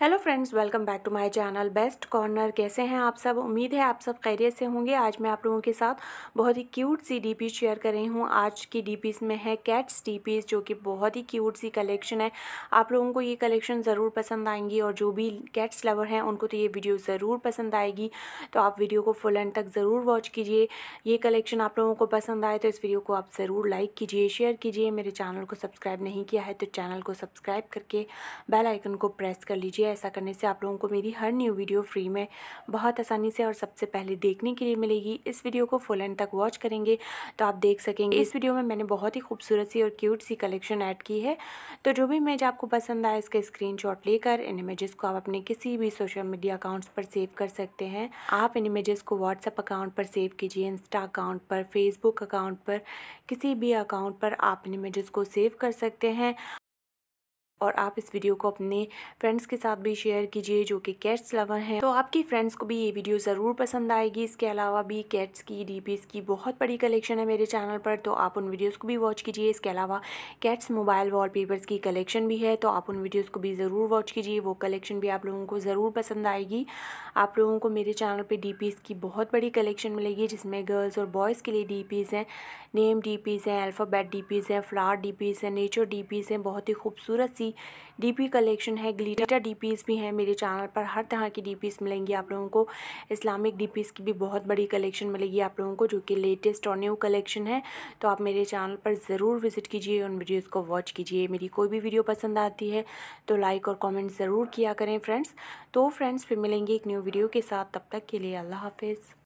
hello friends welcome back to my channel best corner कैसे हैं आप सब उम्मीद है आप सब खैरियत से होंगे आज मैं आप लोगों के साथ बहुत ही क्यूट सी डीपी शेयर कर रही हूँ आज की डीपीस में है कैट्स डीपीस जो कि बहुत ही क्यूट सी कलेक्शन है आप लोगों को ये कलेक्शन ज़रूर पसंद आएंगी और जो भी कैट्स लवर हैं उनको तो ये वीडियो ज़रूर पसंद आएगी तो आप वीडियो को फुल एंड तक ज़रूर वॉच कीजिए ये कलेक्शन आप लोगों को पसंद आए तो इस वीडियो को आप ज़रूर लाइक कीजिए शेयर कीजिए मेरे चैनल को सब्सक्राइब नहीं किया है तो चैनल को सब्सक्राइब करके बेलाइकन को प्रेस कर लीजिए है ऐसा करने से आप लोगों को मेरी हर न्यू वीडियो फ्री में बहुत आसानी से और सबसे पहले देखने के लिए मिलेगी इस वीडियो को फुल एंड तक वॉच करेंगे तो आप देख सकेंगे इस वीडियो में मैंने बहुत ही खूबसूरत सी और क्यूट सी कलेक्शन ऐड की है तो जो भी इमेज आपको पसंद आए इसका स्क्रीन लेकर इन इमेजेस को आप अपने किसी भी सोशल मीडिया अकाउंट्स पर सेव कर सकते हैं आप इन इमेजेस को व्हाट्सअप अकाउंट पर सेव कीजिए इंस्टा अकाउंट पर फेसबुक अकाउंट पर किसी भी अकाउंट पर आप इन इमेजेस को सेव कर सकते हैं और आप इस वीडियो को अपने फ्रेंड्स के साथ भी शेयर कीजिए जो कि कैट्स लवर हैं तो आपकी फ्रेंड्स को भी ये वीडियो ज़रूर पसंद आएगी इसके अलावा भी कैट्स की डीपीस की बहुत बड़ी कलेक्शन है मेरे चैनल पर तो आप उन वीडियोस को भी वॉच कीजिए इसके अलावा कैट्स मोबाइल वॉलपेपर्स की कलेक्शन भी है तो आप उन वीडियोज़ को भी ज़रूर वॉच कीजिए वो कलेक्शन भी आप लोगों को ज़रूर पसंद आएगी आप लोगों को मेरे चैनल पर डी की बहुत बड़ी कलेक्शन मिलेगी जिसमें गर्ल्स और बॉयज़ के लिए डी हैं नेम डी हैं अल्फ़ाबैट डी हैं फ्लावर डी हैं नेचर डी हैं बहुत ही खूबसूरत सी की डीपी कलेक्शन है ग्लिटर डीपीज़ भी हैं मेरे चैनल पर हर तरह की डीपीज़ मिलेंगी आप लोगों को इस्लामिक डीपीज़ की भी बहुत बड़ी कलेक्शन मिलेगी आप लोगों को जो कि लेटेस्ट और न्यू कलेक्शन है तो आप मेरे चैनल पर ज़रूर विजिट कीजिए उन वीडियोज़ को वॉच कीजिए मेरी कोई भी वीडियो पसंद आती है तो लाइक और कॉमेंट ज़रूर किया करें फ्रेंड्स तो फ्रेंड्स फिर मिलेंगे एक न्यू वीडियो के साथ तब तक के लिए अल्लाह हाफिज़